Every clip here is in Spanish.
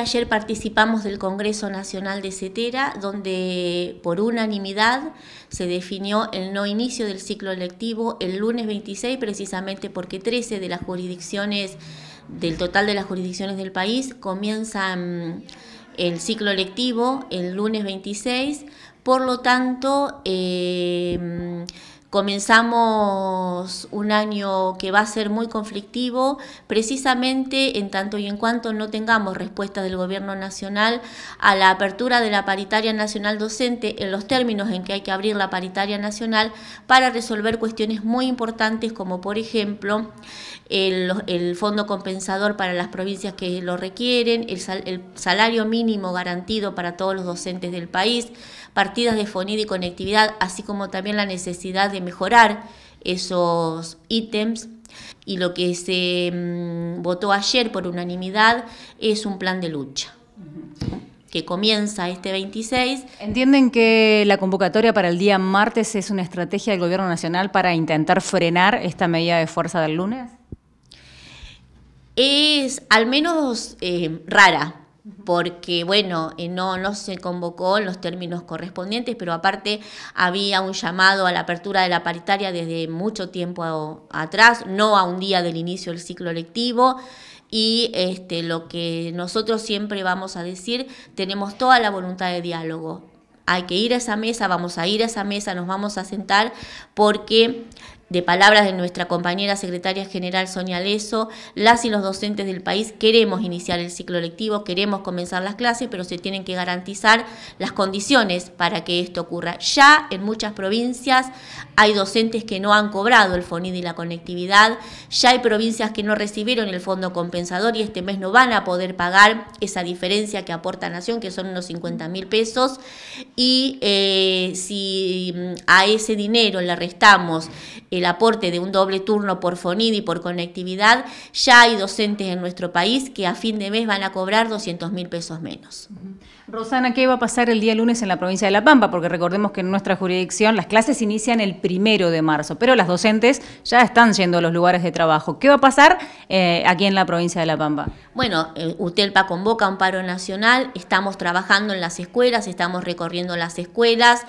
ayer participamos del Congreso Nacional de CETERA, donde por unanimidad se definió el no inicio del ciclo electivo el lunes 26, precisamente porque 13 de las jurisdicciones, del total de las jurisdicciones del país, comienzan mm, el ciclo electivo el lunes 26. Por lo tanto, eh, mm, Comenzamos un año que va a ser muy conflictivo, precisamente en tanto y en cuanto no tengamos respuesta del Gobierno Nacional a la apertura de la paritaria nacional docente en los términos en que hay que abrir la paritaria nacional para resolver cuestiones muy importantes como por ejemplo el, fondo compensador para las provincias que lo requieren, el, el salario mínimo garantido para todos los docentes del país, partidas de fonida y conectividad, así como también la necesidad de mejorar esos ítems. Y lo que se mm, votó ayer por unanimidad es un plan de lucha que comienza este 26. ¿Entienden que la convocatoria para el día martes es una estrategia del Gobierno Nacional para intentar frenar esta medida de fuerza del lunes? Es al menos eh, rara, porque bueno, eh, no, no se convocó en los términos correspondientes, pero aparte había un llamado a la apertura de la paritaria desde mucho tiempo atrás, no a un día del inicio del ciclo lectivo. Y este, lo que nosotros siempre vamos a decir, tenemos toda la voluntad de diálogo. Hay que ir a esa mesa, vamos a ir a esa mesa, nos vamos a sentar, porque de palabras de nuestra compañera secretaria general Sonia Leso, las y los docentes del país queremos iniciar el ciclo lectivo, queremos comenzar las clases, pero se tienen que garantizar las condiciones para que esto ocurra. Ya en muchas provincias hay docentes que no han cobrado el FONID y la conectividad, ya hay provincias que no recibieron el fondo compensador y este mes no van a poder pagar esa diferencia que aporta Nación, que son unos 50 mil pesos, y eh, si mm, a ese dinero le restamos el aporte de un doble turno por FONID y por conectividad, ya hay docentes en nuestro país que a fin de mes van a cobrar 200 mil pesos menos. Rosana, ¿qué va a pasar el día lunes en la provincia de La Pampa? Porque recordemos que en nuestra jurisdicción las clases inician el primero de marzo, pero las docentes ya están yendo a los lugares de trabajo. ¿Qué va a pasar eh, aquí en la provincia de La Pampa? Bueno, eh, UTELPA convoca un paro nacional, estamos trabajando en las escuelas, estamos recorriendo las escuelas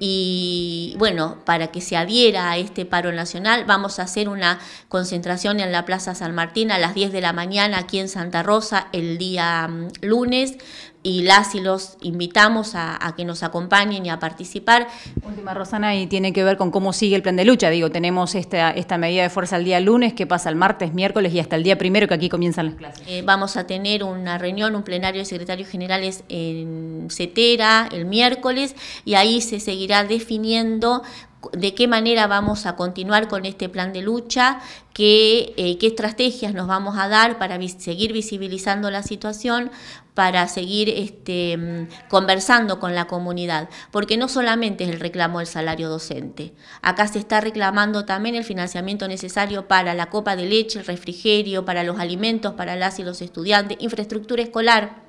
y bueno, para que se adhiera a este paro nacional vamos a hacer una concentración en la Plaza San Martín a las 10 de la mañana aquí en Santa Rosa el día mm, lunes y las y los invitamos a, que nos acompañen y a participar. Última, Rosana, y tiene que ver con cómo sigue el plan de lucha. Digo, tenemos esta, esta medida de fuerza el día lunes, que pasa el martes, miércoles y hasta el día primero que aquí comienzan las clases. Eh, vamos a tener una reunión, un plenario de secretarios generales en CETERA el miércoles y ahí se seguirá definiendo de qué manera vamos a continuar con este plan de lucha, qué, eh, qué estrategias nos vamos a dar para seguir visibilizando la situación, para seguir este, mm, conversando con la comunidad, porque no solamente es el reclamo del salario docente, acá se está reclamando también el financiamiento necesario para la copa de leche, el refrigerio, para los alimentos, para las y los estudiantes, infraestructura escolar